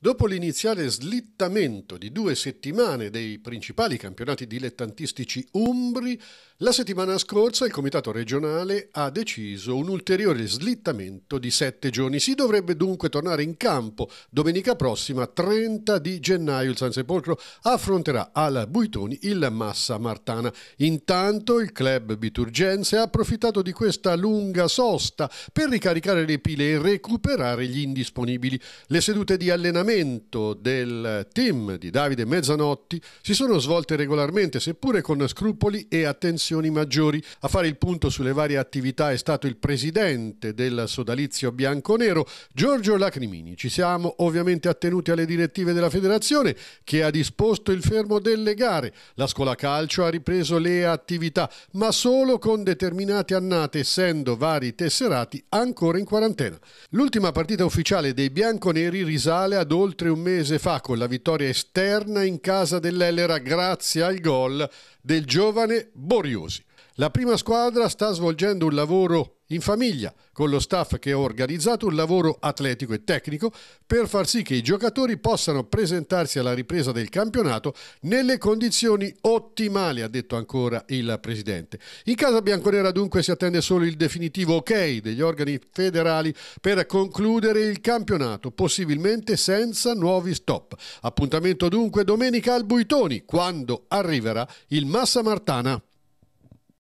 Dopo l'iniziale slittamento di due settimane dei principali campionati dilettantistici umbri, la settimana scorsa il Comitato regionale ha deciso un ulteriore slittamento di sette giorni. Si dovrebbe dunque tornare in campo domenica prossima, 30 di gennaio. Il San Sepolcro affronterà al Buitoni il Massa Martana. Intanto il club biturgense ha approfittato di questa lunga sosta per ricaricare le pile e recuperare gli indisponibili. Le sedute di allenamento allenamento del team di Davide Mezzanotti si sono svolte regolarmente, seppure con scrupoli e attenzioni maggiori. A fare il punto sulle varie attività è stato il presidente del sodalizio bianconero, Giorgio Lacrimini. Ci siamo ovviamente attenuti alle direttive della federazione che ha disposto il fermo delle gare. La scuola calcio ha ripreso le attività, ma solo con determinate annate, essendo vari tesserati ancora in quarantena. L'ultima partita ufficiale dei bianconeri risale ad oltre un mese fa con la vittoria esterna in casa dell'Ellera grazie al gol del giovane Boriosi. La prima squadra sta svolgendo un lavoro in famiglia, con lo staff che ha organizzato un lavoro atletico e tecnico per far sì che i giocatori possano presentarsi alla ripresa del campionato nelle condizioni ottimali, ha detto ancora il presidente. In casa bianconera dunque si attende solo il definitivo ok degli organi federali per concludere il campionato, possibilmente senza nuovi stop. Appuntamento dunque domenica al Buitoni, quando arriverà il Massa Martana.